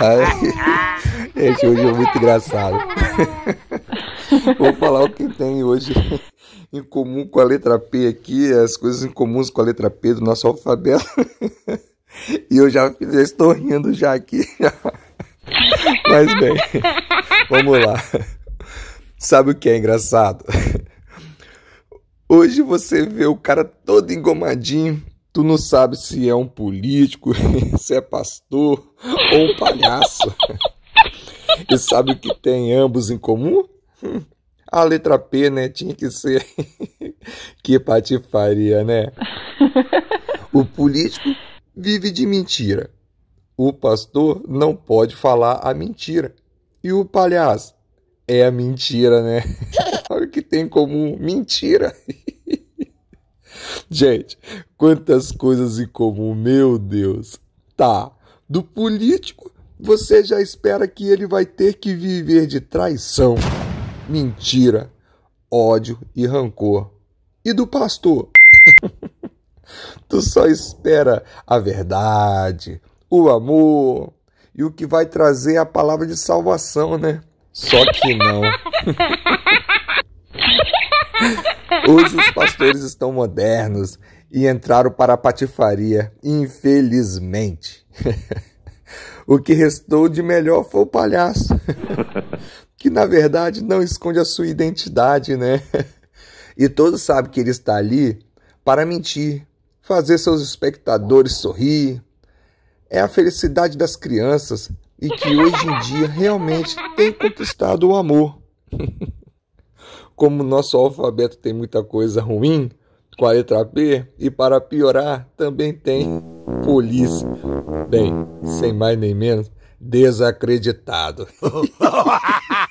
Aí, hoje é muito engraçado. Vou falar o que tem hoje em comum com a letra P aqui, as coisas em comuns com a letra P do nosso alfabeto. E eu já, já estou rindo já aqui. Mas bem, vamos lá. Sabe o que é engraçado? Hoje você vê o cara todo engomadinho, Tu não sabe se é um político, se é pastor ou um palhaço. E sabe o que tem ambos em comum? A letra P, né? Tinha que ser. que patifaria, né? O político vive de mentira. O pastor não pode falar a mentira. E o palhaço é a mentira, né? Olha o que tem em comum: mentira. Gente, Quantas coisas em comum, meu Deus. Tá, do político você já espera que ele vai ter que viver de traição, mentira, ódio e rancor. E do pastor? tu só espera a verdade, o amor e o que vai trazer a palavra de salvação, né? Só que não. Hoje os pastores estão modernos, e entraram para a patifaria, infelizmente. o que restou de melhor foi o palhaço, que na verdade não esconde a sua identidade, né? e todos sabem que ele está ali para mentir, fazer seus espectadores sorrir. É a felicidade das crianças e que hoje em dia realmente tem conquistado o amor. Como o nosso alfabeto tem muita coisa ruim, com a letra B e, para piorar, também tem polícia. Bem, sem mais nem menos, desacreditado.